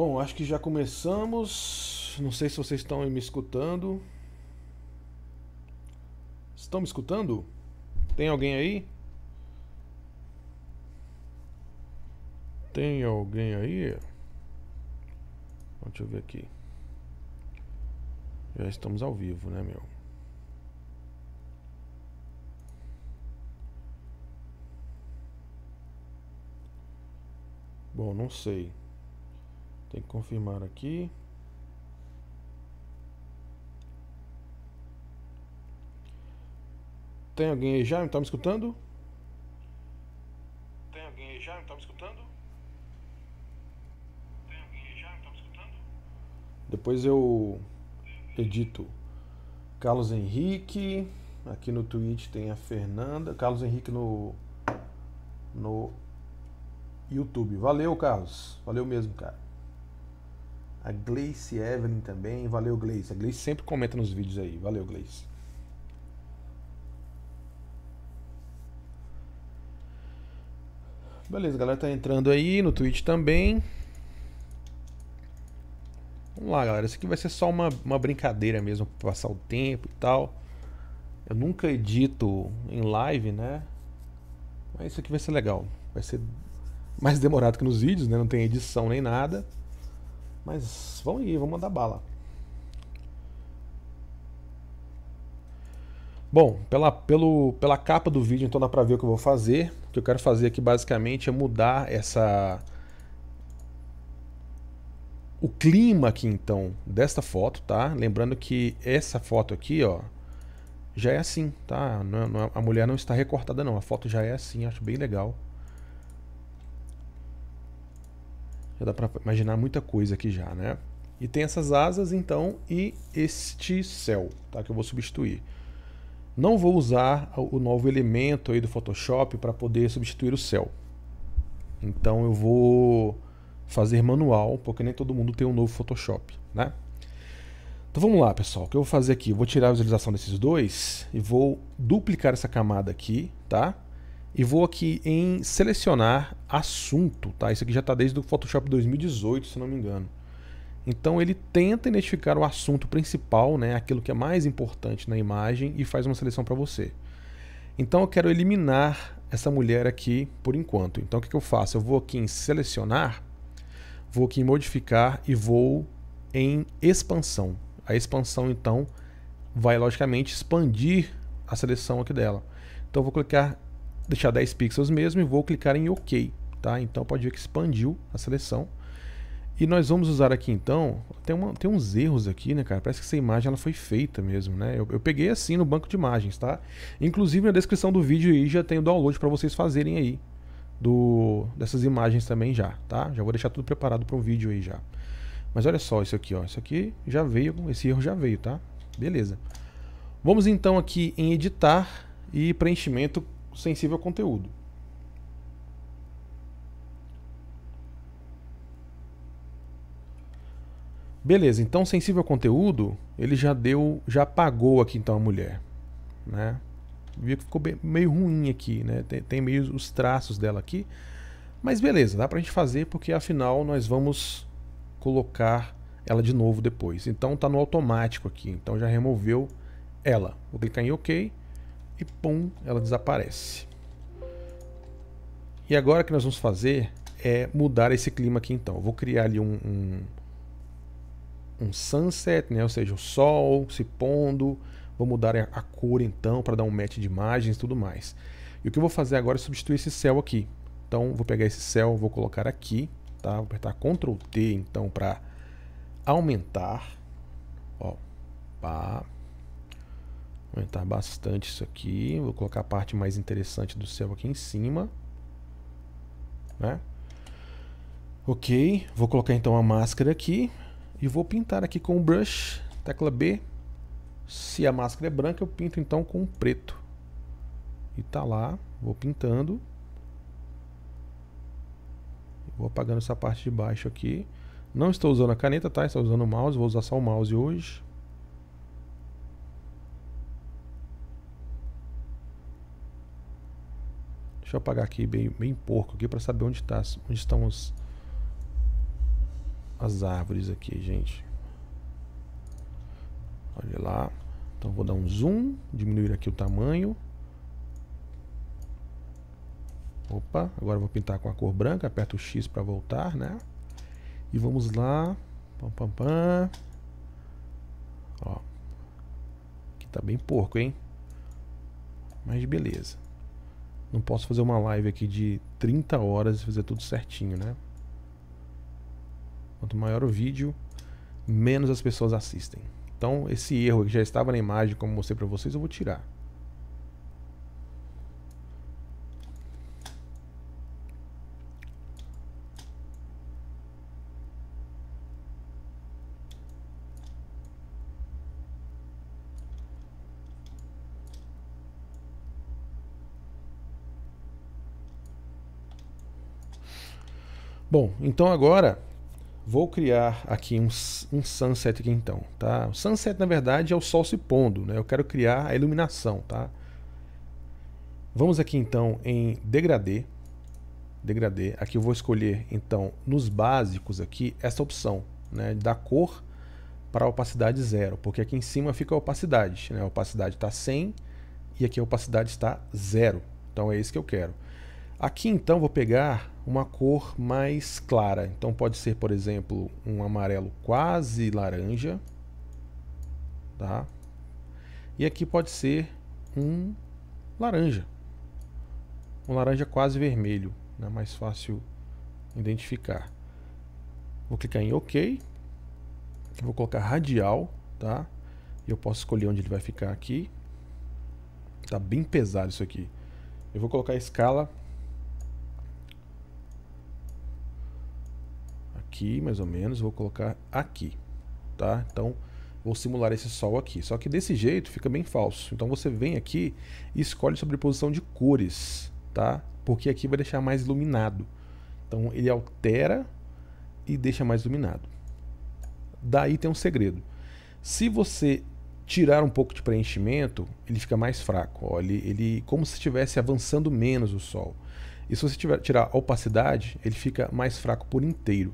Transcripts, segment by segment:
Bom, acho que já começamos. Não sei se vocês estão me escutando. Estão me escutando? Tem alguém aí? Tem alguém aí? Deixa eu ver aqui. Já estamos ao vivo, né, meu? Bom, não sei. Tem que confirmar aqui. Tem alguém aí já? Tá me escutando? Tem alguém aí já? Tá me escutando? Tem alguém aí já? Tá me escutando? Depois eu edito. Carlos Henrique. Aqui no Twitch tem a Fernanda. Carlos Henrique no. No YouTube. Valeu, Carlos. Valeu mesmo, cara. A Gleice Evelyn também. Valeu, Gleice. A Gleice sempre comenta nos vídeos aí. Valeu, Gleice. Beleza, a galera tá entrando aí no Twitch também. Vamos lá, galera. Isso aqui vai ser só uma, uma brincadeira mesmo, pra passar o tempo e tal. Eu nunca edito em live, né? Mas isso aqui vai ser legal. Vai ser mais demorado que nos vídeos, né? Não tem edição nem nada. Mas vamos ir, vamos mandar bala. Bom, pela, pelo, pela capa do vídeo, então dá pra ver o que eu vou fazer. O que eu quero fazer aqui basicamente é mudar essa... O clima aqui então desta foto, tá? Lembrando que essa foto aqui, ó, já é assim, tá? Não, é, não, é, a mulher não está recortada não, a foto já é assim, acho bem legal. Já dá para imaginar muita coisa aqui já, né? E tem essas asas, então, e este céu, tá? Que eu vou substituir. Não vou usar o novo elemento aí do Photoshop para poder substituir o céu. Então eu vou fazer manual, porque nem todo mundo tem um novo Photoshop, né? Então vamos lá, pessoal. O que eu vou fazer aqui? Eu vou tirar a visualização desses dois e vou duplicar essa camada aqui, tá? e vou aqui em selecionar assunto, tá? Isso aqui já está desde o Photoshop 2018, se não me engano. Então ele tenta identificar o assunto principal, né, aquilo que é mais importante na imagem e faz uma seleção para você. Então eu quero eliminar essa mulher aqui por enquanto. Então o que, que eu faço? Eu vou aqui em selecionar, vou aqui em modificar e vou em expansão. A expansão então vai logicamente expandir a seleção aqui dela. Então eu vou clicar deixar 10 pixels mesmo e vou clicar em OK, tá? Então pode ver que expandiu a seleção. E nós vamos usar aqui então, tem, uma, tem uns erros aqui, né, cara? Parece que essa imagem ela foi feita mesmo, né? Eu, eu peguei assim no banco de imagens, tá? Inclusive na descrição do vídeo aí já tem o download para vocês fazerem aí do dessas imagens também já, tá? Já vou deixar tudo preparado para o vídeo aí já. Mas olha só isso aqui, ó. Isso aqui já veio, esse erro já veio, tá? Beleza. Vamos então aqui em editar e preenchimento sensível ao conteúdo. Beleza, então sensível ao conteúdo, ele já deu, já apagou aqui então a mulher, né? Viu que ficou bem, meio ruim aqui, né? Tem, tem meio os traços dela aqui. Mas beleza, dá pra gente fazer porque afinal nós vamos colocar ela de novo depois. Então tá no automático aqui, então já removeu ela. Vou clicar em OK e pum, ela desaparece. E agora o que nós vamos fazer é mudar esse clima aqui então. Eu vou criar ali um, um, um sunset, né? ou seja, o sol se pondo. Vou mudar a cor então para dar um match de imagens e tudo mais. E o que eu vou fazer agora é substituir esse céu aqui. Então vou pegar esse céu, vou colocar aqui, tá? Vou apertar Ctrl T então para aumentar. Ó, pá. Aumentar bastante isso aqui. Vou colocar a parte mais interessante do céu aqui em cima. Né? Ok, vou colocar então a máscara aqui e vou pintar aqui com o brush, tecla B. Se a máscara é branca, eu pinto então com preto. E tá lá, vou pintando. Vou apagando essa parte de baixo aqui. Não estou usando a caneta, tá? Estou usando o mouse, vou usar só o mouse hoje. Deixa eu apagar aqui bem, bem porco aqui para saber onde, tá, onde estão as árvores aqui, gente. Olha lá. Então vou dar um zoom, diminuir aqui o tamanho. Opa, agora vou pintar com a cor branca, aperto o X para voltar, né? E vamos lá. Pam, pam, pam. Ó. Aqui tá bem porco, hein? Mas beleza. Não posso fazer uma live aqui de 30 horas e fazer tudo certinho, né? Quanto maior o vídeo, menos as pessoas assistem. Então, esse erro que já estava na imagem, como mostrei para vocês, eu vou tirar. Bom, então agora vou criar aqui um, um sunset aqui então, tá? O sunset na verdade é o sol se pondo, né? Eu quero criar a iluminação, tá? Vamos aqui então em degradê, degradê. Aqui eu vou escolher então nos básicos aqui essa opção, né? Da cor para opacidade zero, porque aqui em cima fica a opacidade, né? A opacidade está 100 e aqui a opacidade está zero. Então é isso que eu quero. Aqui então vou pegar uma cor mais clara. Então pode ser, por exemplo, um amarelo quase laranja. Tá? E aqui pode ser um laranja. Um laranja quase vermelho. Né? Mais fácil identificar. Vou clicar em OK. Vou colocar radial. Tá? E Eu posso escolher onde ele vai ficar aqui. Tá bem pesado isso aqui. Eu vou colocar a escala aqui, mais ou menos, vou colocar aqui, tá? Então, vou simular esse sol aqui. Só que desse jeito fica bem falso. Então, você vem aqui e escolhe sobreposição de cores, tá? Porque aqui vai deixar mais iluminado. Então, ele altera e deixa mais iluminado. Daí tem um segredo. Se você tirar um pouco de preenchimento, ele fica mais fraco. Ó, ele, ele como se estivesse avançando menos o sol. E se você tiver, tirar a opacidade, ele fica mais fraco por inteiro.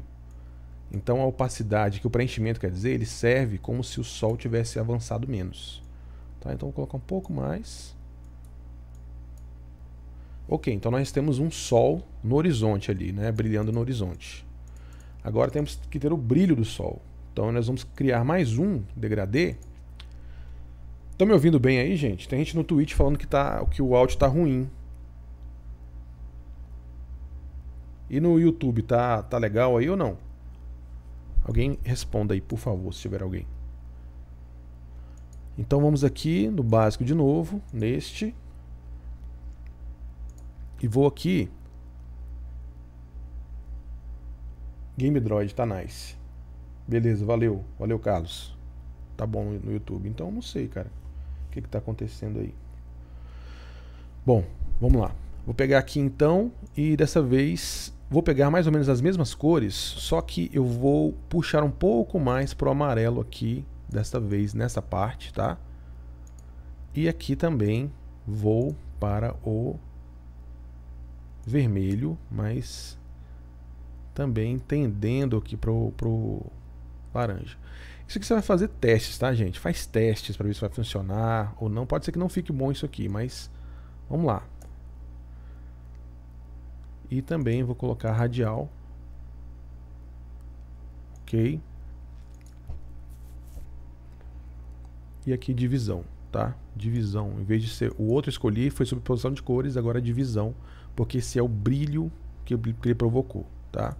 Então a opacidade, que o preenchimento quer dizer, ele serve como se o Sol tivesse avançado menos. Tá? Então vou colocar um pouco mais. Ok, então nós temos um Sol no horizonte ali, né? brilhando no horizonte. Agora temos que ter o brilho do Sol. Então nós vamos criar mais um degradê. Estão me ouvindo bem aí, gente? Tem gente no Twitch falando que, tá, que o áudio está ruim. E no YouTube, tá, tá legal aí ou não? Alguém responda aí, por favor, se tiver alguém. Então vamos aqui no básico de novo, neste. E vou aqui. Game Droid, tá nice. Beleza, valeu. Valeu, Carlos. Tá bom no YouTube. Então não sei, cara. O que, que tá acontecendo aí? Bom, vamos lá. Vou pegar aqui então e dessa vez vou pegar mais ou menos as mesmas cores, só que eu vou puxar um pouco mais pro amarelo aqui, desta vez nessa parte, tá? E aqui também vou para o vermelho, mas também tendendo aqui pro, o laranja. Isso aqui você vai fazer testes, tá, gente? Faz testes para ver se vai funcionar ou não. Pode ser que não fique bom isso aqui, mas vamos lá. E também vou colocar radial. Ok. E aqui divisão, tá? Divisão. Em vez de ser o outro escolhi, foi sobreposição de cores, agora é divisão. Porque esse é o brilho que ele provocou, tá?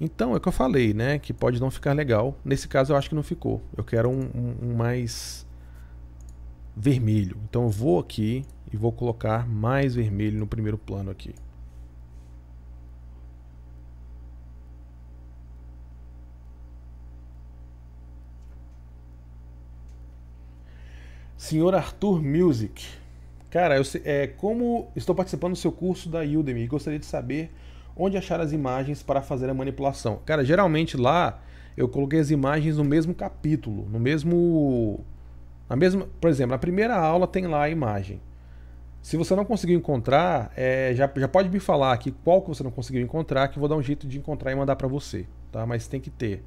Então, é o que eu falei, né? Que pode não ficar legal. Nesse caso, eu acho que não ficou. Eu quero um, um, um mais vermelho. Então, eu vou aqui e vou colocar mais vermelho no primeiro plano aqui. Senhor Arthur Music. Cara, eu, é, como estou participando do seu curso da Udemy, gostaria de saber onde achar as imagens para fazer a manipulação. Cara, geralmente lá eu coloquei as imagens no mesmo capítulo, no mesmo. Na mesma, por exemplo, na primeira aula tem lá a imagem. Se você não conseguiu encontrar, é, já, já pode me falar aqui qual que você não conseguiu encontrar, que eu vou dar um jeito de encontrar e mandar para você, tá? Mas tem que ter.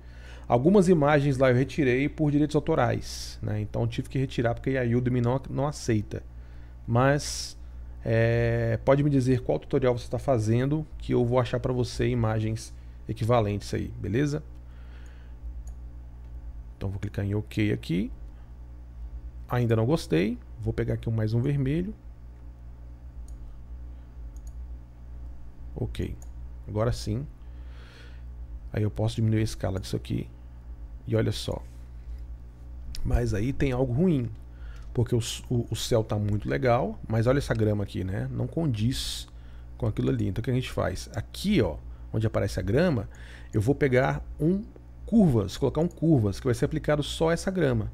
Algumas imagens lá eu retirei por direitos autorais, né? Então tive que retirar porque a Udemy não, não aceita. Mas é, pode me dizer qual tutorial você está fazendo que eu vou achar para você imagens equivalentes aí, beleza? Então vou clicar em OK aqui. Ainda não gostei. Vou pegar aqui mais um vermelho. Ok. Agora sim, Aí eu posso diminuir a escala disso aqui. E olha só. Mas aí tem algo ruim. Porque o, o, o céu está muito legal, mas olha essa grama aqui, né? Não condiz com aquilo ali. Então o que a gente faz? Aqui, ó, onde aparece a grama, eu vou pegar um curvas, colocar um curvas, que vai ser aplicado só essa grama.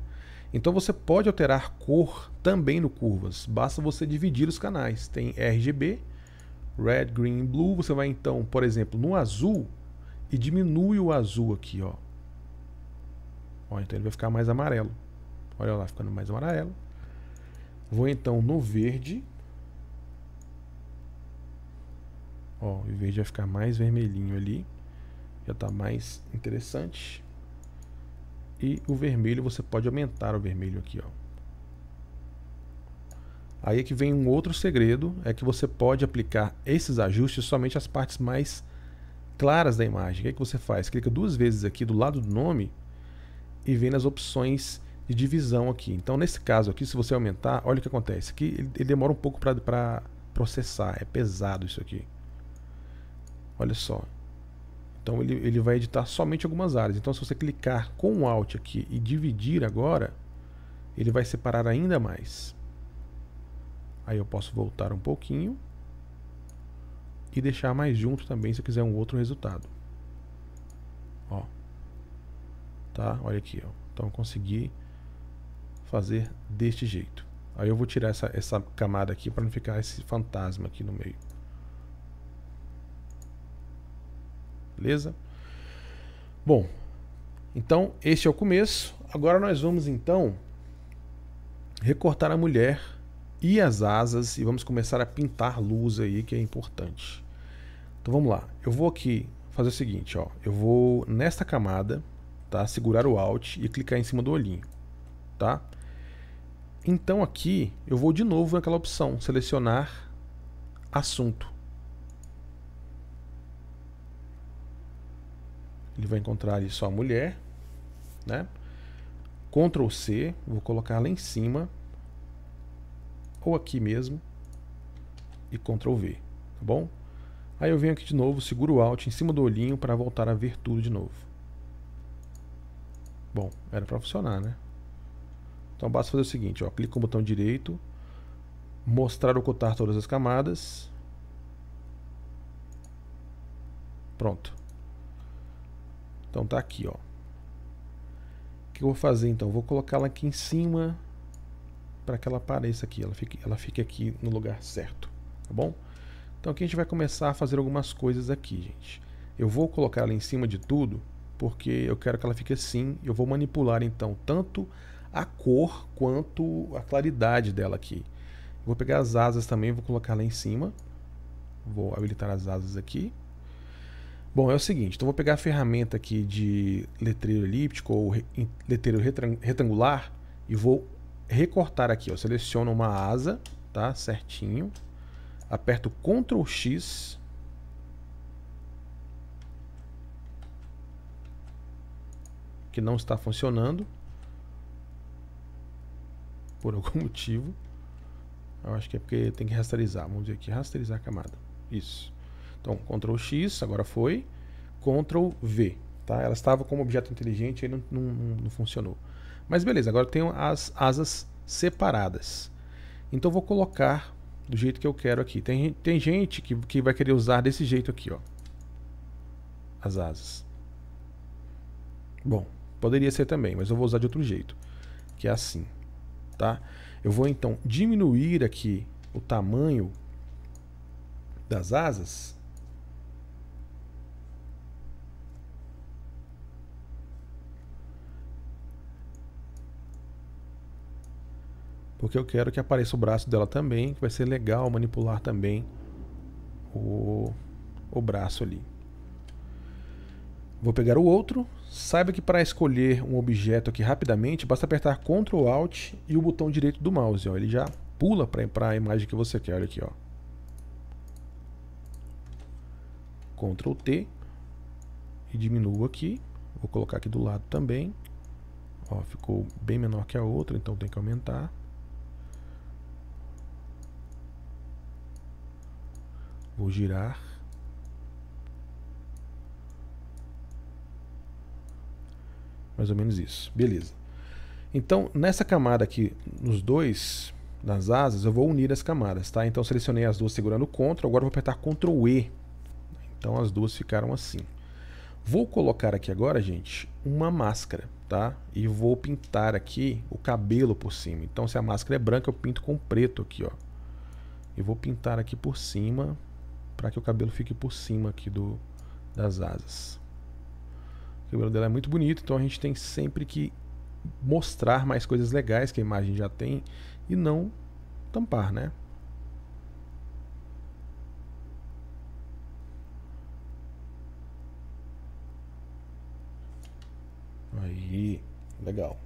Então você pode alterar cor também no curvas, basta você dividir os canais. Tem RGB, Red, Green, Blue, você vai então, por exemplo, no azul, e diminui o azul aqui, ó. ó. Então ele vai ficar mais amarelo. Olha lá, ficando mais amarelo. Vou então no verde. Ó, o verde vai ficar mais vermelhinho ali. Já está mais interessante. E o vermelho, você pode aumentar o vermelho aqui, ó. Aí é que vem um outro segredo, é que você pode aplicar esses ajustes somente às partes mais claras da imagem. O que, é que você faz? Clica duas vezes aqui do lado do nome e vem nas opções de divisão aqui. Então, nesse caso aqui, se você aumentar, olha o que acontece. Aqui ele, ele demora um pouco para processar, é pesado isso aqui. Olha só. Então ele, ele vai editar somente algumas áreas. Então se você clicar com o Alt aqui e dividir agora, ele vai separar ainda mais. Aí eu posso voltar um pouquinho e deixar mais junto também se eu quiser um outro resultado. Ó. Tá? Olha aqui, ó. Então consegui fazer deste jeito. Aí eu vou tirar essa, essa camada aqui para não ficar esse fantasma aqui no meio. Beleza? Bom, então esse é o começo. Agora nós vamos então recortar a mulher e as asas e vamos começar a pintar luz aí que é importante. Então vamos lá. Eu vou aqui fazer o seguinte, ó. Eu vou nesta camada, tá? Segurar o Alt e clicar em cima do olhinho, tá? Então aqui eu vou de novo naquela opção, selecionar assunto. Ele vai encontrar ali só mulher, né? Ctrl C, vou colocar lá em cima, ou aqui mesmo, e Ctrl V, tá bom? Aí eu venho aqui de novo, seguro o Alt em cima do olhinho para voltar a ver tudo de novo. Bom, era para funcionar, né? Então basta fazer o seguinte, ó, com o botão direito, mostrar ocultar todas as camadas. Pronto. Então tá aqui, ó. O que eu vou fazer então? Vou colocá-la aqui em cima para que ela apareça aqui, ela fique, ela fique aqui no lugar certo, tá bom? Então aqui a gente vai começar a fazer algumas coisas aqui, gente. Eu vou colocar ela em cima de tudo, porque eu quero que ela fique assim. Eu vou manipular então tanto a cor quanto a claridade dela aqui. Vou pegar as asas também, vou colocar lá em cima. Vou habilitar as asas aqui. Bom, é o seguinte, então vou pegar a ferramenta aqui de letreiro elíptico ou re, letreiro retangular e vou recortar aqui, ó, seleciono uma asa, tá, certinho, aperto Ctrl X. Que não está funcionando. Por algum motivo. Eu acho que é porque tem que rasterizar. Vamos ver aqui, rasterizar a camada. Isso. Então, Ctrl X, agora foi. Ctrl V. Tá? Ela estava como objeto inteligente e não, não, não funcionou. Mas beleza, agora eu tenho as asas separadas. Então eu vou colocar do jeito que eu quero aqui. Tem, tem gente que, que vai querer usar desse jeito aqui, ó. As asas. Bom, poderia ser também, mas eu vou usar de outro jeito. Que é assim, tá? Eu vou então diminuir aqui o tamanho das asas Porque eu quero que apareça o braço dela também, que vai ser legal manipular também o, o braço ali. Vou pegar o outro. Saiba que para escolher um objeto aqui rapidamente, basta apertar Ctrl Alt e o botão direito do mouse. Ó. Ele já pula para a imagem que você quer. Olha aqui, ó. Ctrl T e diminuo aqui. Vou colocar aqui do lado também. Ó, ficou bem menor que a outra, então tem que aumentar. Vou girar. Mais ou menos isso. Beleza. Então, nessa camada aqui, nos dois, nas asas, eu vou unir as camadas, tá? Então, selecionei as duas segurando o Ctrl, agora vou apertar Ctrl E. Então, as duas ficaram assim. Vou colocar aqui agora, gente, uma máscara, tá? E vou pintar aqui o cabelo por cima. Então, se a máscara é branca, eu pinto com preto aqui, ó. E vou pintar aqui por cima para que o cabelo fique por cima aqui do, das asas. O cabelo dela é muito bonito, então a gente tem sempre que mostrar mais coisas legais que a imagem já tem e não tampar, né? Aí, legal.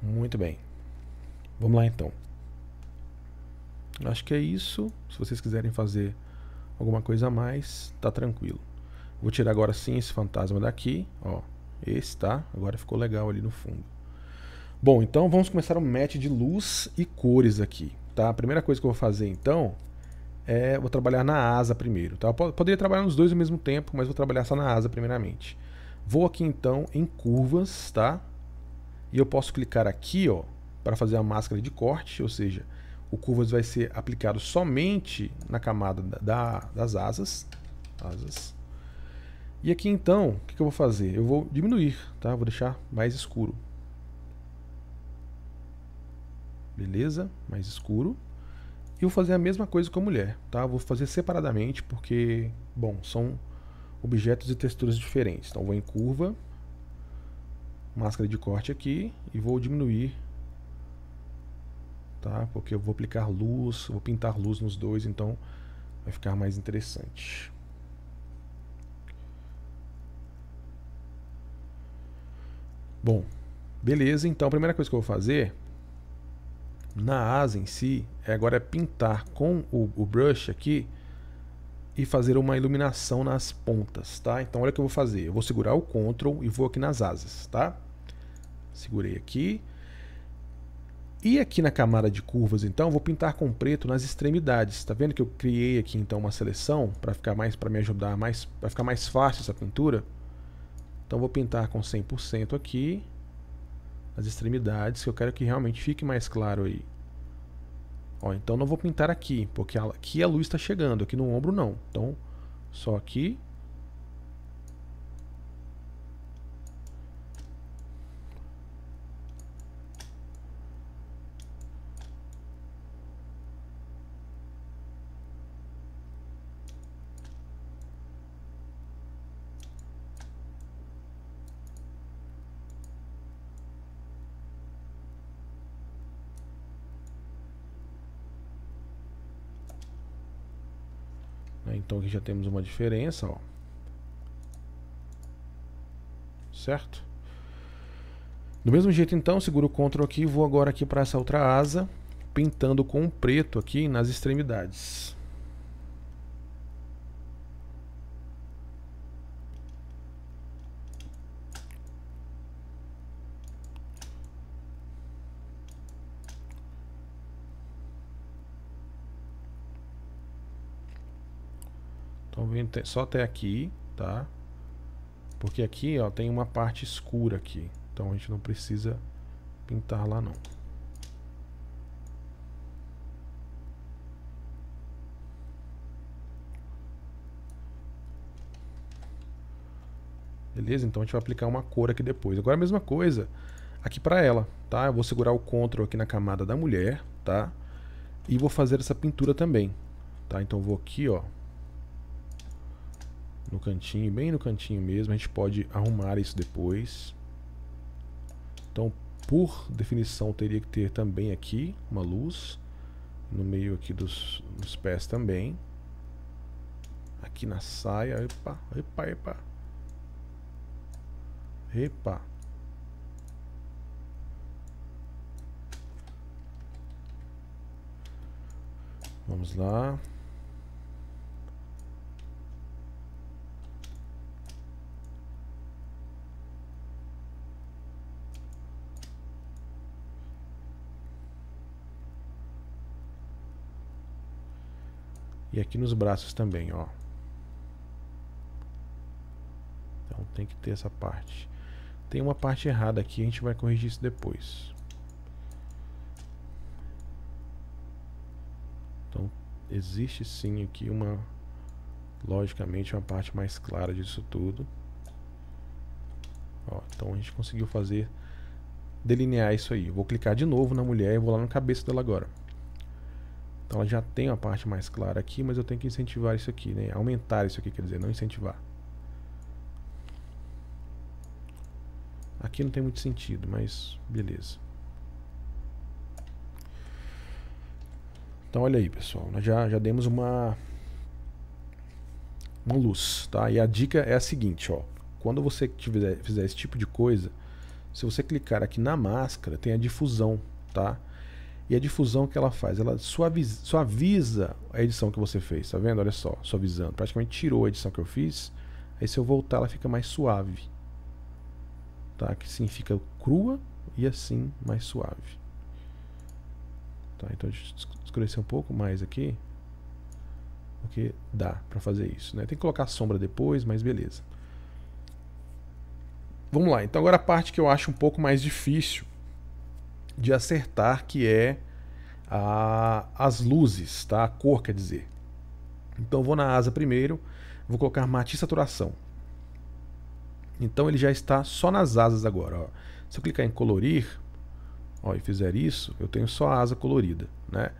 Muito bem. Vamos lá então. Acho que é isso. Se vocês quiserem fazer alguma coisa a mais, tá tranquilo. Vou tirar agora sim esse fantasma daqui, ó. Esse, tá? Agora ficou legal ali no fundo. Bom, então vamos começar um match de luz e cores aqui, tá? A primeira coisa que eu vou fazer então é... Vou trabalhar na asa primeiro, tá? Eu poderia trabalhar nos dois ao mesmo tempo, mas vou trabalhar só na asa primeiramente. Vou aqui então em curvas, tá? E eu posso clicar aqui, ó, para fazer a máscara de corte, ou seja, o Curvas vai ser aplicado somente na camada da, da, das asas, asas. E aqui então, o que, que, eu vou fazer? Eu vou diminuir, tá? Vou deixar mais escuro. Beleza, mais escuro. E vou fazer a mesma coisa com a mulher, tá? Vou fazer separadamente porque, bom, são objetos e texturas diferentes. Então vou em curva, máscara de corte aqui e vou diminuir tá? Porque eu vou aplicar luz, vou pintar luz nos dois, então vai ficar mais interessante. Bom, beleza, então a primeira coisa que eu vou fazer na asa em si é agora é pintar com o, o brush aqui e fazer uma iluminação nas pontas, tá? Então olha o que eu vou fazer, eu vou segurar o Ctrl e vou aqui nas asas, tá? Segurei aqui, e aqui na camada de curvas, então, vou pintar com preto nas extremidades. Está vendo que eu criei aqui então uma seleção para ficar mais para me ajudar mais, para ficar mais fácil essa pintura? Então vou pintar com 100% aqui as extremidades, que eu quero que realmente fique mais claro aí. Ó, então não vou pintar aqui, porque aqui a luz está chegando, aqui no ombro não. Então só aqui Então aqui já temos uma diferença, ó. Certo? Do mesmo jeito então, seguro o CTRL aqui e vou agora aqui para essa outra asa, pintando com preto aqui nas extremidades. até, só até aqui, tá? Porque aqui, ó, tem uma parte escura aqui. Então a gente não precisa pintar lá não. Beleza? Então a gente vai aplicar uma cor aqui depois. Agora a mesma coisa aqui para ela, tá? Eu vou segurar o Ctrl aqui na camada da mulher, tá? E vou fazer essa pintura também, tá? Então vou aqui, ó, no cantinho, bem no cantinho mesmo. A gente pode arrumar isso depois. Então, por definição, teria que ter também aqui uma luz. No meio aqui dos, dos pés também. Aqui na saia. Epa, epa, epa. Epa. Vamos lá. E aqui nos braços também, ó. Então tem que ter essa parte. Tem uma parte errada aqui, a gente vai corrigir isso depois. Então existe sim aqui uma, logicamente, uma parte mais clara disso tudo. Ó, então a gente conseguiu fazer delinear isso aí. Vou clicar de novo na mulher e vou lá no cabeça dela agora. Então ela já tem uma parte mais clara aqui, mas eu tenho que incentivar isso aqui, né? Aumentar isso aqui, quer dizer, não incentivar. Aqui não tem muito sentido, mas beleza. Então olha aí, pessoal, nós já, já demos uma uma luz, tá? E a dica é a seguinte, ó. Quando você tiver, fizer esse tipo de coisa, se você clicar aqui na máscara, tem a difusão, tá? e a difusão que ela faz. Ela suaviza, suaviza a edição que você fez, tá vendo? Olha só, suavizando. Praticamente tirou a edição que eu fiz. Aí se eu voltar, ela fica mais suave. Tá? Que significa crua e assim mais suave. Tá? Então deixa eu escurecer um pouco mais aqui. Porque dá para fazer isso, né? Tem que colocar sombra depois, mas beleza. Vamos lá, então agora a parte que eu acho um pouco mais difícil de acertar, que é a, as luzes, tá? a cor quer dizer. Então vou na asa primeiro, vou colocar matiz saturação. Então ele já está só nas asas agora. Ó. Se eu clicar em colorir ó, e fizer isso, eu tenho só a asa colorida. Né?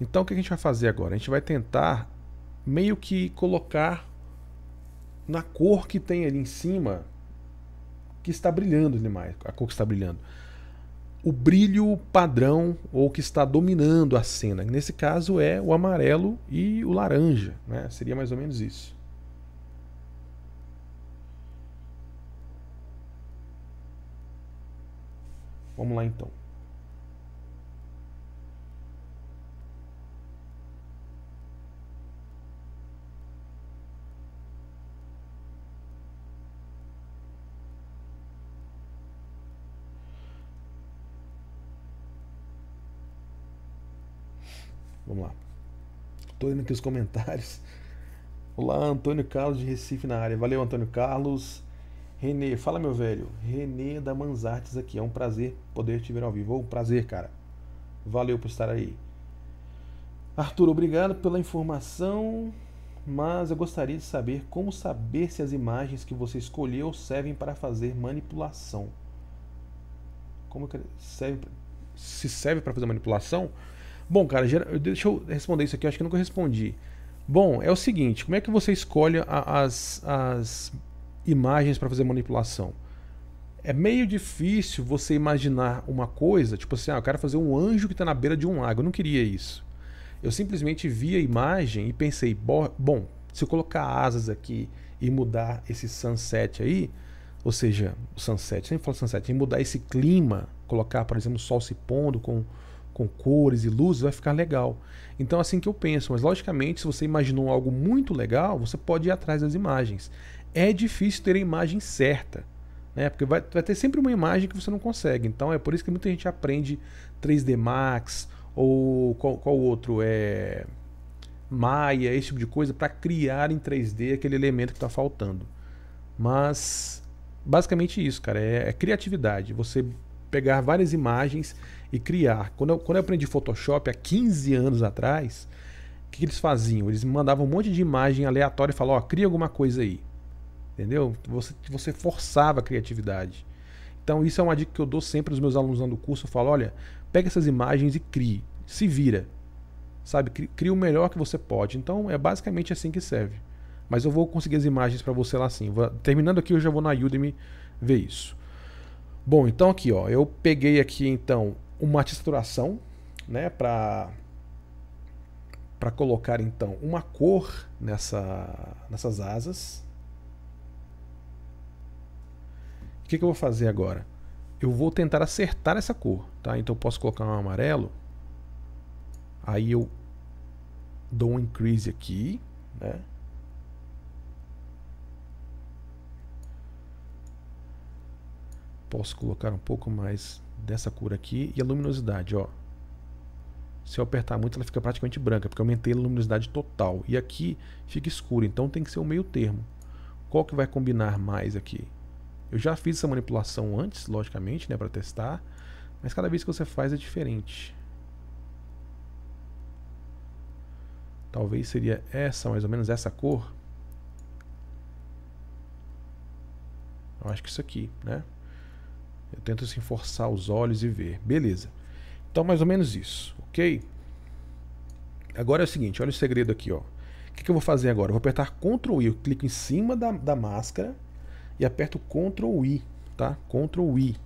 Então o que a gente vai fazer agora? A gente vai tentar meio que colocar na cor que tem ali em cima que está brilhando demais, a cor que está brilhando o brilho padrão ou que está dominando a cena. Nesse caso é o amarelo e o laranja, né? Seria mais ou menos isso. Vamos lá então. Vamos lá. Estou lendo aqui os comentários. Olá, Antônio Carlos de Recife na área. Valeu, Antônio Carlos. Renê, fala meu velho. Renê da Manzartes aqui. É um prazer poder te ver ao vivo. Um prazer, cara. Valeu por estar aí. Arthur, obrigado pela informação, mas eu gostaria de saber como saber se as imagens que você escolheu servem para fazer manipulação. Como que serve se serve para fazer manipulação? Bom, cara, deixa eu responder isso aqui, eu acho que nunca respondi. Bom, é o seguinte, como é que você escolhe as, as imagens para fazer manipulação? É meio difícil você imaginar uma coisa, tipo assim, ah, eu quero fazer um anjo que está na beira de um lago. Eu não queria isso. Eu simplesmente vi a imagem e pensei, bom, se eu colocar asas aqui e mudar esse sunset aí, ou seja, o sunset, sempre falo sunset, e mudar esse clima, colocar, por exemplo, o sol se pondo com com cores e luzes, vai ficar legal. Então, é assim que eu penso, mas logicamente, se você imaginou algo muito legal, você pode ir atrás das imagens. É difícil ter a imagem certa, né? porque vai, vai ter sempre uma imagem que você não consegue. Então, é por isso que muita gente aprende 3D Max ou qual, qual outro? É. Maia, esse tipo de coisa, para criar em 3D aquele elemento que está faltando. Mas basicamente isso, cara, é, é criatividade. Você pegar várias imagens e criar. Quando eu, quando eu aprendi Photoshop há 15 anos atrás, o que, que eles faziam? Eles mandavam um monte de imagem aleatória e falavam, ó, cria alguma coisa aí. Entendeu? Você, você forçava a criatividade. Então isso é uma dica que eu dou sempre aos meus alunos lá do curso. Eu falo, olha, pega essas imagens e crie. Se vira. Sabe? Cria o melhor que você pode. Então é basicamente assim que serve. Mas eu vou conseguir as imagens para você lá sim. Terminando aqui, eu já vou na Udemy ver isso. Bom, então aqui, ó, eu peguei aqui então uma texturação, né, para para colocar então uma cor nessa nessas asas. O que, que eu vou fazer agora? Eu vou tentar acertar essa cor, tá? Então eu posso colocar um amarelo. Aí eu dou um increase aqui, né? posso colocar um pouco mais dessa cor aqui. E a luminosidade, ó. Se eu apertar muito, ela fica praticamente branca, porque eu aumentei a luminosidade total. E aqui fica escuro, então tem que ser o meio termo. Qual que vai combinar mais aqui? Eu já fiz essa manipulação antes, logicamente, né, para testar, mas cada vez que você faz é diferente. Talvez seria essa, mais ou menos essa cor. Eu acho que isso aqui, né? Eu tento assim forçar os olhos e ver. Beleza. Então, mais ou menos isso, ok? Agora é o seguinte, olha o segredo aqui, ó. O que, que eu vou fazer agora? Eu vou apertar Ctrl I, eu clico em cima da, da máscara e aperto Ctrl I, tá? Ctrl I.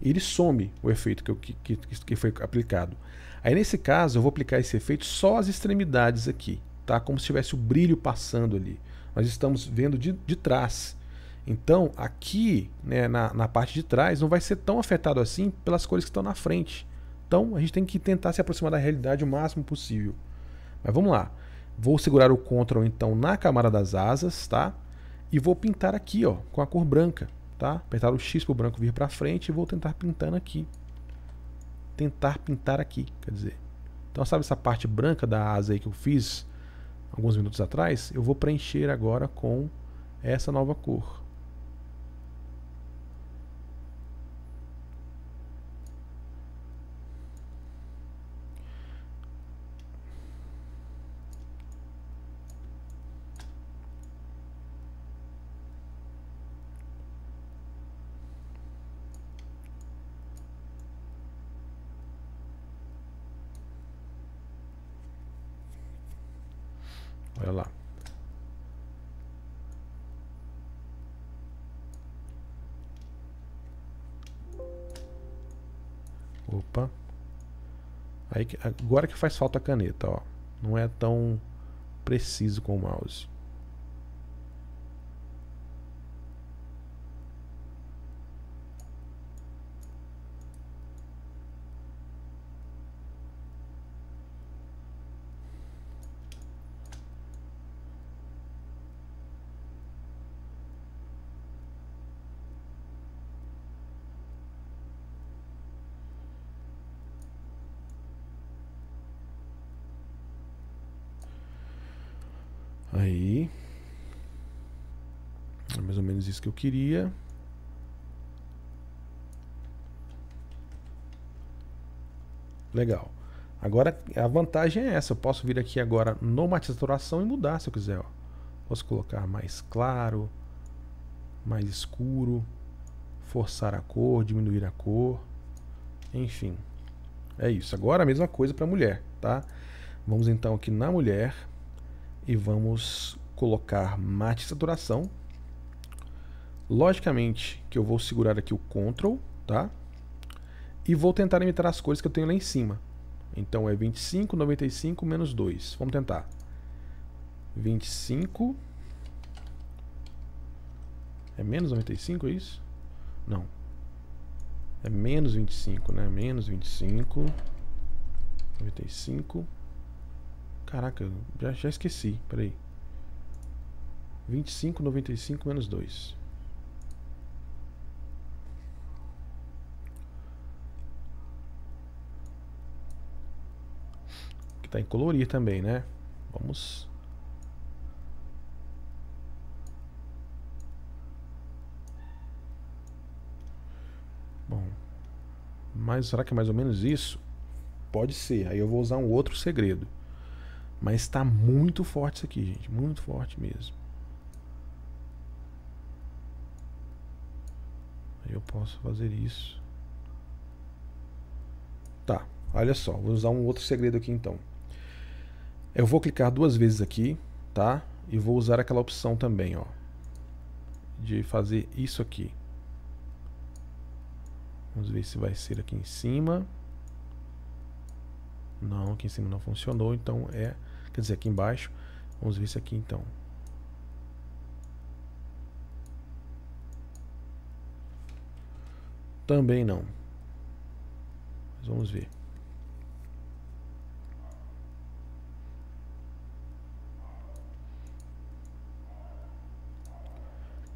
Ele some o efeito que, eu, que, que, que foi aplicado. Aí nesse caso eu vou aplicar esse efeito só às extremidades aqui, tá? Como se tivesse o brilho passando ali. Nós estamos vendo de, de trás. Então, aqui né, na, na parte de trás, não vai ser tão afetado assim pelas cores que estão na frente. Então, a gente tem que tentar se aproximar da realidade o máximo possível. Mas vamos lá. Vou segurar o Ctrl então na camada das asas, tá? E vou pintar aqui, ó, com a cor branca, tá? Apertar o X para o branco vir para frente e vou tentar pintando aqui. Tentar pintar aqui, quer dizer. Então, sabe essa parte branca da asa aí que eu fiz alguns minutos atrás? Eu vou preencher agora com essa nova cor. Opa. Aí, agora que faz falta a caneta, ó. Não é tão preciso com o mouse. que eu queria. Legal. Agora, a vantagem é essa. Eu posso vir aqui agora no mate saturação e mudar se eu quiser. Ó. Posso colocar mais claro, mais escuro, forçar a cor, diminuir a cor. Enfim, é isso. Agora a mesma coisa para a mulher, tá? Vamos então aqui na mulher e vamos colocar mate saturação. Logicamente que eu vou segurar aqui o Ctrl, tá? E vou tentar imitar as cores que eu tenho lá em cima. Então é 25, 95, menos 2. Vamos tentar. 25... É menos 95, é isso? Não. É menos 25, né? Menos 25... 95... Caraca, já, já esqueci, peraí. 25, 95, menos 2. Tá em colorir também, né? Vamos... Bom... Mas será que é mais ou menos isso? Pode ser. Aí eu vou usar um outro segredo. Mas está muito forte isso aqui, gente. Muito forte mesmo. Eu posso fazer isso. Tá, olha só. Vou usar um outro segredo aqui então. Eu vou clicar duas vezes aqui, tá? E vou usar aquela opção também, ó. De fazer isso aqui. Vamos ver se vai ser aqui em cima. Não, aqui em cima não funcionou, então é... Quer dizer, aqui embaixo. Vamos ver se aqui então. Também não. Mas vamos ver.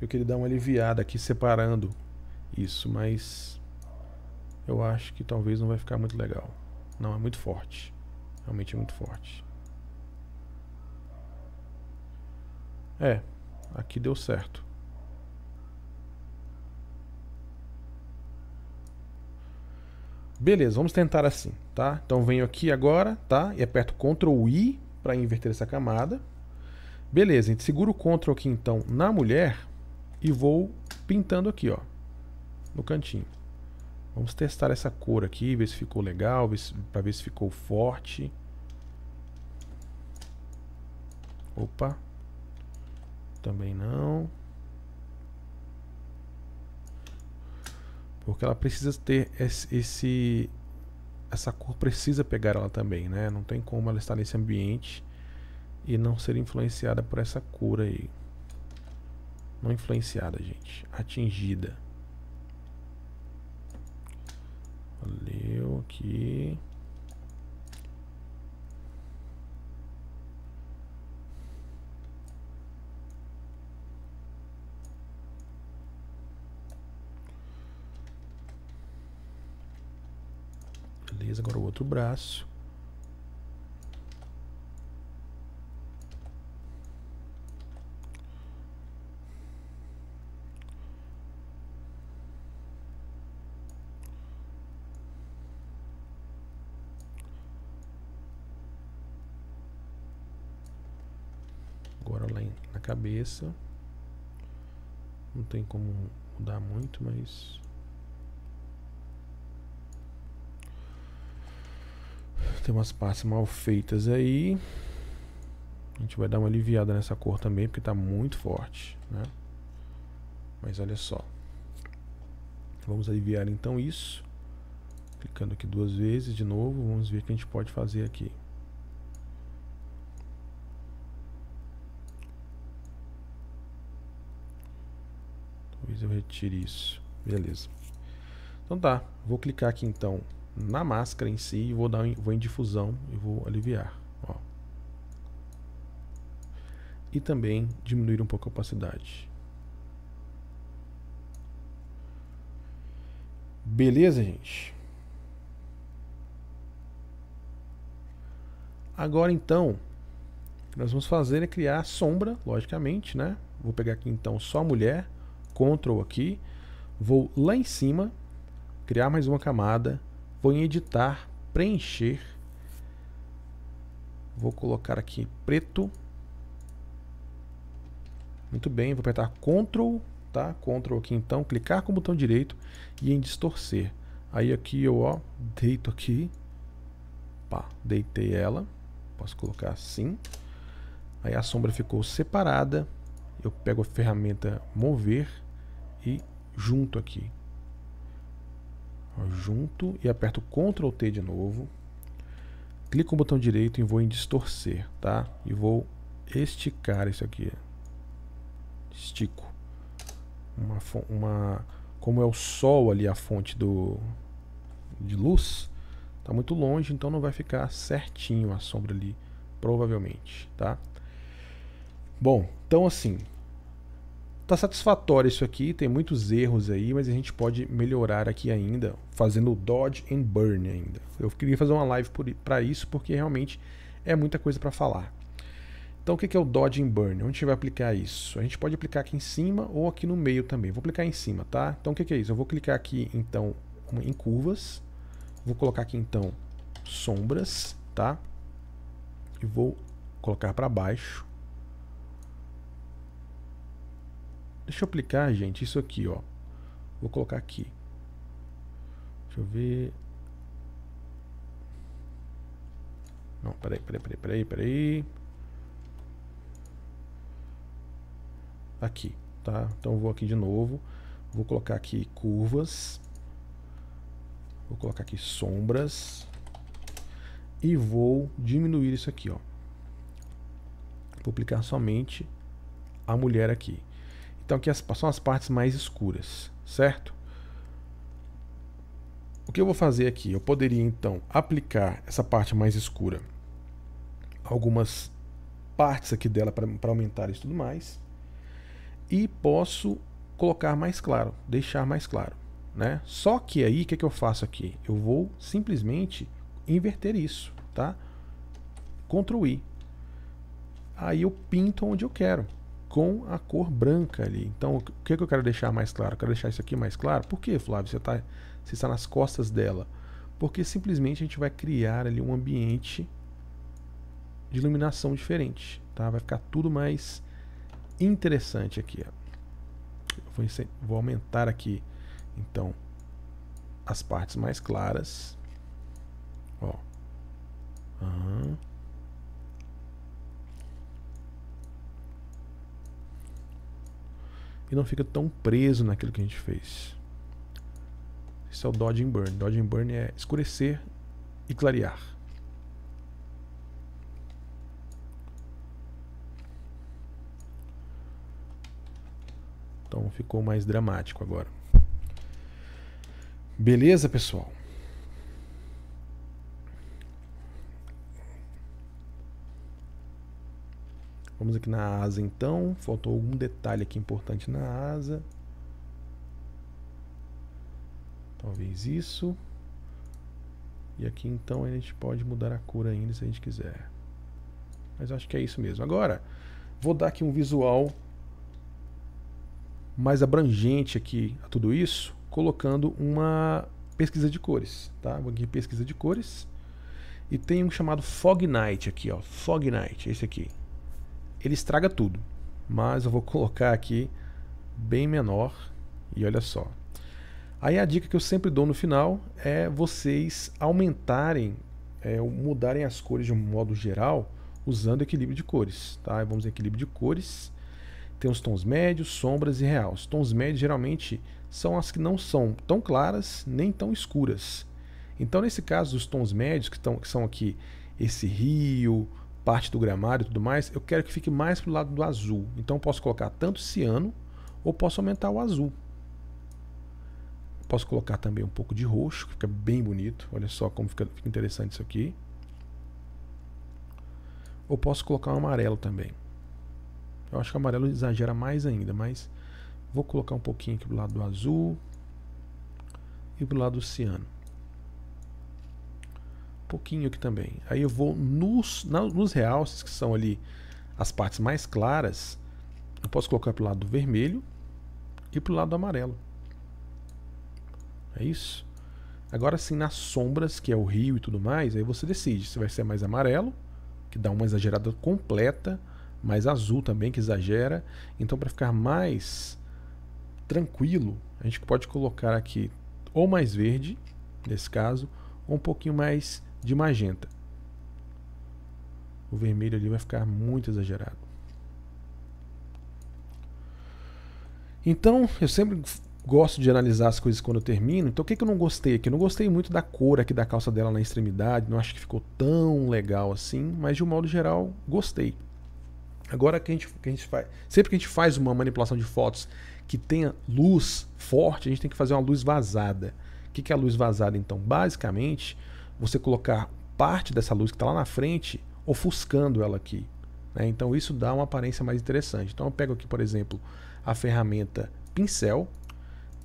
Eu queria dar uma aliviada aqui separando isso, mas eu acho que talvez não vai ficar muito legal. Não, é muito forte. Realmente é muito forte. É, aqui deu certo. Beleza, vamos tentar assim, tá? Então venho aqui agora, tá? E aperto Ctrl I para inverter essa camada. Beleza, a gente segura o Ctrl aqui então na mulher e vou pintando aqui, ó, no cantinho. Vamos testar essa cor aqui, ver se ficou legal, para pra ver se ficou forte. Opa. Também não. Porque ela precisa ter esse, esse essa cor precisa pegar ela também, né? Não tem como ela estar nesse ambiente e não ser influenciada por essa cor aí. Não influenciada, gente. Atingida. Valeu, aqui. Beleza, agora o outro braço. na cabeça. Não tem como mudar muito, mas. Tem umas partes mal feitas aí. A gente vai dar uma aliviada nessa cor também, porque está muito forte, né? Mas olha só. Vamos aliviar então isso. Clicando aqui duas vezes de novo, vamos ver o que a gente pode fazer aqui. Depois eu retiro isso. Beleza. Então tá, vou clicar aqui então na máscara em si e vou, dar, vou em difusão e vou aliviar. Ó. E também diminuir um pouco a opacidade. Beleza, gente? Agora então, o que nós vamos fazer é criar a sombra, logicamente, né? Vou pegar aqui então só a mulher. Ctrl aqui, vou lá em cima, criar mais uma camada, vou em editar, preencher, vou colocar aqui preto, muito bem, vou apertar Ctrl, tá? Ctrl aqui então, clicar com o botão direito e em distorcer. Aí aqui eu, ó, deito aqui, pá, deitei ela, posso colocar assim. Aí a sombra ficou separada, eu pego a ferramenta mover, e junto aqui. Ó, junto e aperto Ctrl T de novo. Clico no botão direito e vou em distorcer, tá? E vou esticar isso aqui. Estico. Uma, uma como é o sol ali a fonte do de luz, tá muito longe, então não vai ficar certinho a sombra ali, provavelmente, tá? Bom, então assim, Tá satisfatório isso aqui, tem muitos erros aí, mas a gente pode melhorar aqui ainda, fazendo dodge and burn ainda. Eu queria fazer uma live para isso, porque realmente é muita coisa para falar. Então o que é o dodge and burn? Onde a gente vai aplicar isso? A gente pode aplicar aqui em cima ou aqui no meio também. Vou aplicar em cima, tá? Então o que é isso? Eu vou clicar aqui então em curvas, vou colocar aqui então sombras, tá? E vou colocar para baixo Deixa eu aplicar, gente, isso aqui, ó. Vou colocar aqui. Deixa eu ver. Não, peraí, peraí, peraí, peraí, peraí. Aqui, tá? Então vou aqui de novo. Vou colocar aqui curvas. Vou colocar aqui sombras. E vou diminuir isso aqui, ó. Vou aplicar somente a mulher aqui. Então aqui são as partes mais escuras, certo? O que eu vou fazer aqui? Eu poderia então aplicar essa parte mais escura algumas partes aqui dela para aumentar isso tudo mais e posso colocar mais claro, deixar mais claro, né? Só que aí o que, é que eu faço aqui? Eu vou simplesmente inverter isso, tá? Ctrl I. Aí eu pinto onde eu quero com a cor branca ali. Então, o que, é que eu quero deixar mais claro? Eu quero deixar isso aqui mais claro. Por que, Flávio? Você, está, você está nas costas dela. Porque simplesmente a gente vai criar ali um ambiente de iluminação diferente. Tá? Vai ficar tudo mais interessante aqui. Ó. Vou, vou aumentar aqui, então, as partes mais claras. Ó. Uhum. e não fica tão preso naquilo que a gente fez. Isso é o Dodge and Burn. Dodge and Burn é escurecer e clarear. Então ficou mais dramático agora. Beleza, pessoal? Vamos aqui na asa então. Faltou algum detalhe aqui importante na asa. Talvez isso. E aqui então a gente pode mudar a cor ainda se a gente quiser. Mas acho que é isso mesmo. Agora, vou dar aqui um visual mais abrangente aqui a tudo isso, colocando uma pesquisa de cores, tá? Vou aqui pesquisa de cores. E tem um chamado Fog Night aqui, ó. Fog Night, esse aqui ele estraga tudo. Mas eu vou colocar aqui bem menor e olha só. Aí a dica que eu sempre dou no final é vocês aumentarem, é, mudarem as cores de um modo geral usando equilíbrio de cores. Tá? Vamos em equilíbrio de cores. Tem os tons médios, sombras e real. Os tons médios geralmente são as que não são tão claras nem tão escuras. Então, nesse caso, os tons médios que, tão, que são aqui esse rio, parte do gramado e tudo mais, eu quero que fique mais pro lado do azul. Então eu posso colocar tanto ciano ou posso aumentar o azul. Posso colocar também um pouco de roxo, que fica bem bonito. Olha só como fica, fica interessante isso aqui. Ou posso colocar um amarelo também. Eu acho que o amarelo exagera mais ainda, mas vou colocar um pouquinho aqui pro lado do azul e pro lado do ciano pouquinho aqui também. Aí eu vou nos, na, nos realces, que são ali as partes mais claras, eu posso colocar para o lado vermelho e para o lado amarelo. É isso? Agora sim, nas sombras, que é o rio e tudo mais, aí você decide se vai ser mais amarelo, que dá uma exagerada completa, mais azul também, que exagera. Então, para ficar mais tranquilo, a gente pode colocar aqui ou mais verde, nesse caso, ou um pouquinho mais de magenta. O vermelho ali vai ficar muito exagerado. Então, eu sempre gosto de analisar as coisas quando eu termino. Então, o que, que eu não gostei aqui? Eu não gostei muito da cor aqui da calça dela na extremidade. Não acho que ficou tão legal assim, mas de um modo geral, gostei. Agora que a gente, que a gente faz, sempre que a gente faz uma manipulação de fotos que tenha luz forte, a gente tem que fazer uma luz vazada. O que, que é a luz vazada então? Basicamente, você colocar parte dessa luz que está lá na frente ofuscando ela aqui. Né? Então isso dá uma aparência mais interessante. Então eu pego aqui, por exemplo, a ferramenta pincel,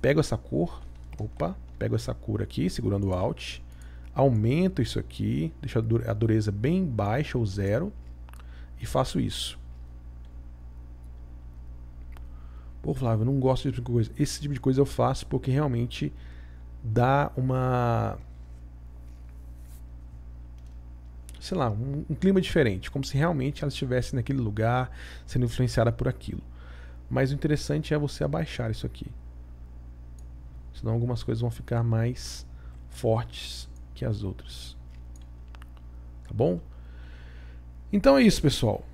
pego essa cor, opa, pego essa cor aqui, segurando o Alt, aumento isso aqui, deixo a dureza bem baixa, ou zero, e faço isso. Pô, Flávio, eu não gosto desse tipo de coisa. Esse tipo de coisa eu faço porque realmente dá uma sei lá, um, um clima diferente, como se realmente ela estivesse naquele lugar, sendo influenciada por aquilo. Mas o interessante é você abaixar isso aqui. Senão algumas coisas vão ficar mais fortes que as outras. Tá bom? Então é isso, pessoal.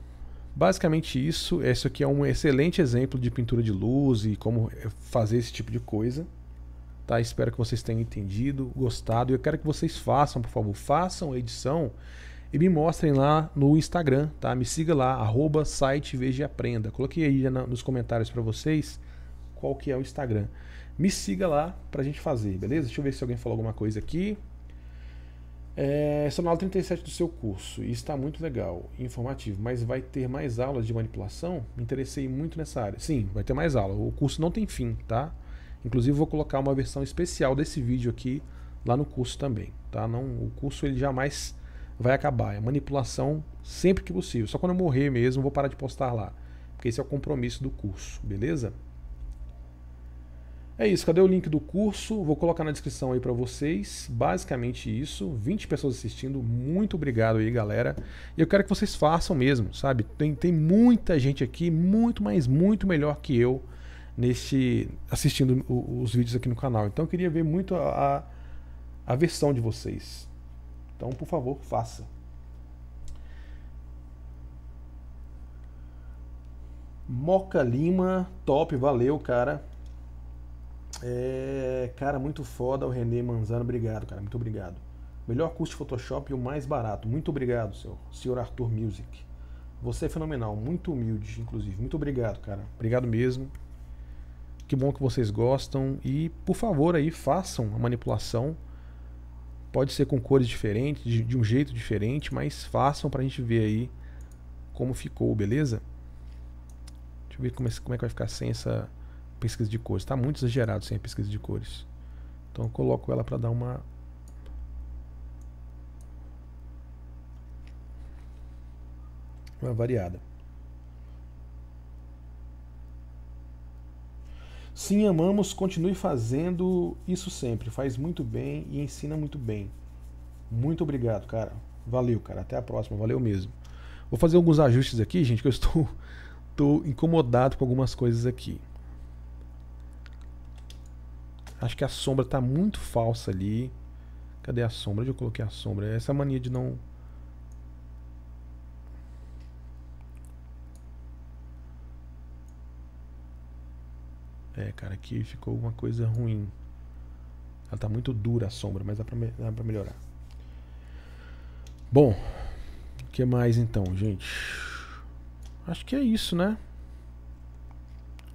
Basicamente isso. Esse aqui é um excelente exemplo de pintura de luz e como eh, fazer esse tipo de coisa. Tá? Espero que vocês tenham entendido, gostado. E eu quero que vocês façam, por favor, façam a edição e me mostrem lá no Instagram, tá? Me siga lá, arroba site Veja e Aprenda. Coloquei aí nos comentários para vocês qual que é o Instagram. Me siga lá pra gente fazer, beleza? Deixa eu ver se alguém falou alguma coisa aqui. É, essa é aula 37 do seu curso e está muito legal, informativo, mas vai ter mais aulas de manipulação? Me interessei muito nessa área. Sim, vai ter mais aula. O curso não tem fim, tá? Inclusive vou colocar uma versão especial desse vídeo aqui lá no curso também, tá? Não, o curso ele jamais vai acabar. É manipulação sempre que possível. Só quando eu morrer mesmo, vou parar de postar lá. Porque esse é o compromisso do curso, beleza? É isso, cadê o link do curso? Vou colocar na descrição aí para vocês. Basicamente isso, 20 pessoas assistindo, muito obrigado aí, galera. E eu quero que vocês façam mesmo, sabe? Tem, tem muita gente aqui, muito, mais muito melhor que eu neste assistindo os vídeos aqui no canal. Então eu queria ver muito a, a versão de vocês. Então, por favor, faça. Moca Lima, top, valeu, cara. É, cara, muito foda o René Manzano, obrigado, cara, muito obrigado. Melhor curso de Photoshop e o mais barato. Muito obrigado, senhor, senhor Arthur Music. Você é fenomenal, muito humilde, inclusive. Muito obrigado, cara. Obrigado mesmo. Que bom que vocês gostam e, por favor, aí façam a manipulação Pode ser com cores diferentes, de, de um jeito diferente, mas façam para a gente ver aí como ficou, beleza? Deixa eu ver como é, como é que vai ficar sem essa pesquisa de cores. Está muito exagerado sem a pesquisa de cores. Então eu coloco ela para dar uma... Uma variada. Sim, amamos, continue fazendo isso sempre. Faz muito bem e ensina muito bem. Muito obrigado, cara. Valeu, cara. Até a próxima. Valeu mesmo. Vou fazer alguns ajustes aqui, gente, que eu estou incomodado com algumas coisas aqui. Acho que a sombra está muito falsa ali. Cadê a sombra? Onde eu coloquei a sombra? Essa mania de não É, cara, aqui ficou uma coisa ruim. Ela tá muito dura a sombra, mas dá pra, dá pra melhorar. Bom, o que mais então, gente? Acho que é isso, né?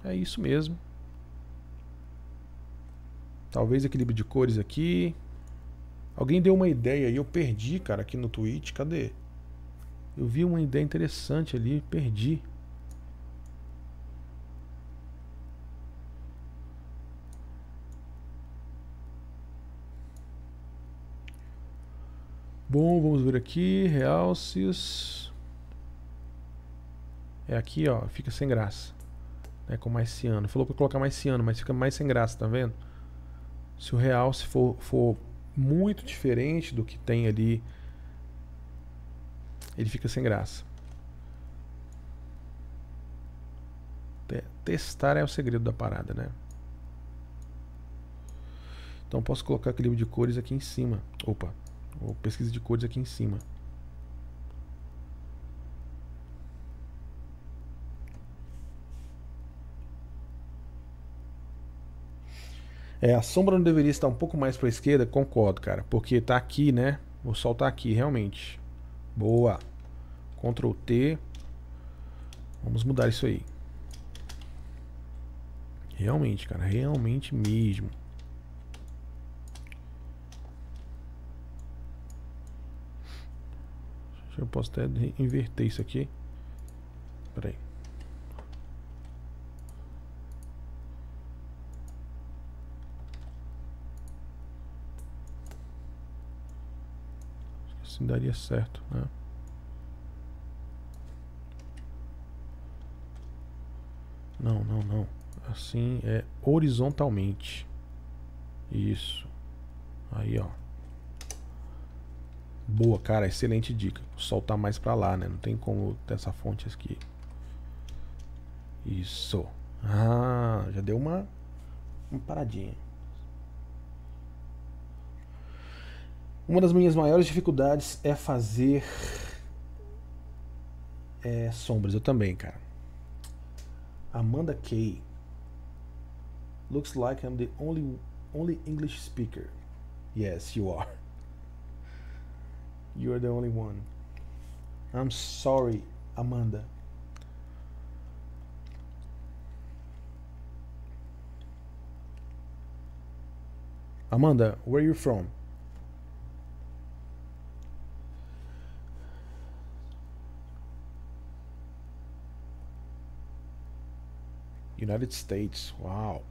É isso mesmo. Talvez equilíbrio de cores aqui. Alguém deu uma ideia e eu perdi, cara, aqui no Twitch. Cadê? Eu vi uma ideia interessante ali, perdi. bom, vamos ver aqui, realces. É aqui, ó, fica sem graça. É com mais ciano. Falou para colocar mais ciano, mas fica mais sem graça, tá vendo? Se o realce for, for muito diferente do que tem ali, ele fica sem graça. Testar é o segredo da parada, né? Então posso colocar equilíbrio de cores aqui em cima. Opa, ou pesquisa de cores aqui em cima. É, a sombra não deveria estar um pouco mais para a esquerda? Concordo, cara. Porque tá aqui, né? O sol tá aqui, realmente. Boa. Ctrl T. Vamos mudar isso aí. Realmente, cara. Realmente mesmo. eu posso até inverter isso aqui. Pera aí. Assim daria certo, né? Não, não, não. Assim é horizontalmente. Isso. Aí, ó. Boa, cara, excelente dica. O sol tá mais pra lá, né? Não tem como ter essa fonte aqui. Isso. Ah, já deu uma, uma paradinha. Uma das minhas maiores dificuldades é fazer é, sombras. Eu também, cara. Amanda Kay. Looks like I'm the only, only English speaker. Yes, you are. You're the only one. I'm sorry, Amanda. Amanda, where are you from? United States. Wow.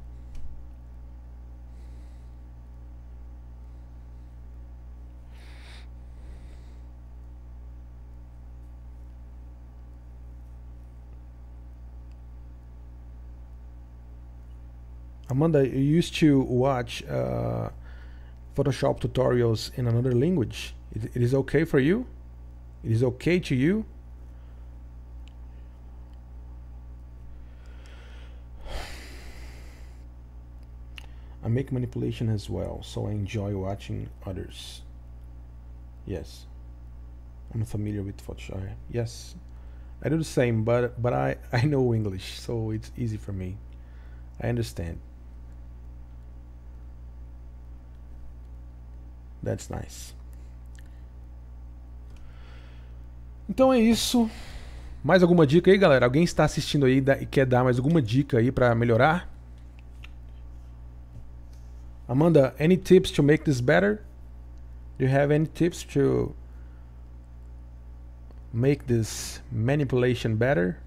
Amanda, you used to watch uh, Photoshop tutorials in another language. It, it is okay for you? It is okay to you? I make manipulation as well, so I enjoy watching others. Yes. I'm familiar with Photoshop. Yes. I do the same, but but I, I know English, so it's easy for me. I understand. That's nice. Então é isso. Mais alguma dica aí, galera? Alguém está assistindo aí e quer dar mais alguma dica aí para melhorar? Amanda, any tips to make this better? Do you have any tips to make this manipulation better?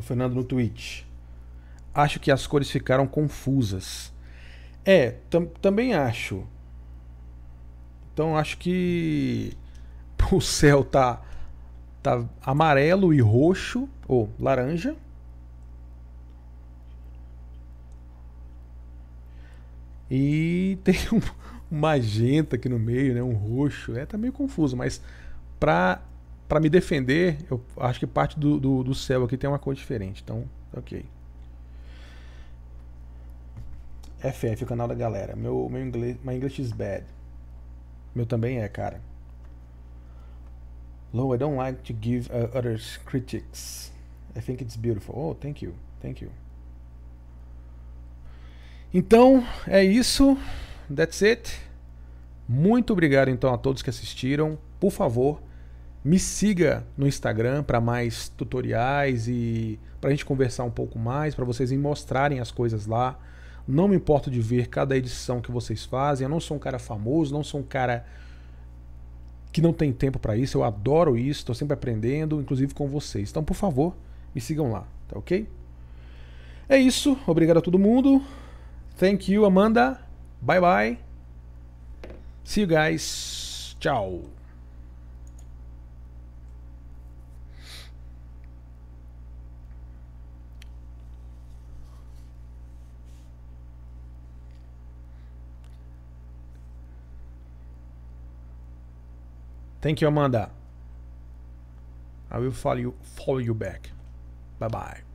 O Fernando no tweet. Acho que as cores ficaram confusas. É, tam também acho. Então acho que o céu tá tá amarelo e roxo ou laranja. E tem um magenta aqui no meio, né, um roxo. É tá meio confuso, mas para para me defender, eu acho que parte do, do, do céu aqui tem uma cor diferente. Então, ok. FF, o canal da galera. Meu, meu inglês, my English is bad. Meu também é, cara. Low, I don't like to give uh, others critics. I think it's beautiful. Oh, thank you. Thank you. Então, é isso. That's it. Muito obrigado então a todos que assistiram. Por favor, me siga no Instagram para mais tutoriais e para a gente conversar um pouco mais, para vocês me mostrarem as coisas lá. Não me importo de ver cada edição que vocês fazem. Eu não sou um cara famoso, não sou um cara que não tem tempo para isso. Eu adoro isso, estou sempre aprendendo, inclusive com vocês. Então, por favor, me sigam lá, tá ok? É isso. Obrigado a todo mundo. Thank you, Amanda. Bye bye. See you guys. Tchau. Thank you, Amanda. I will follow you, follow you back. Bye bye.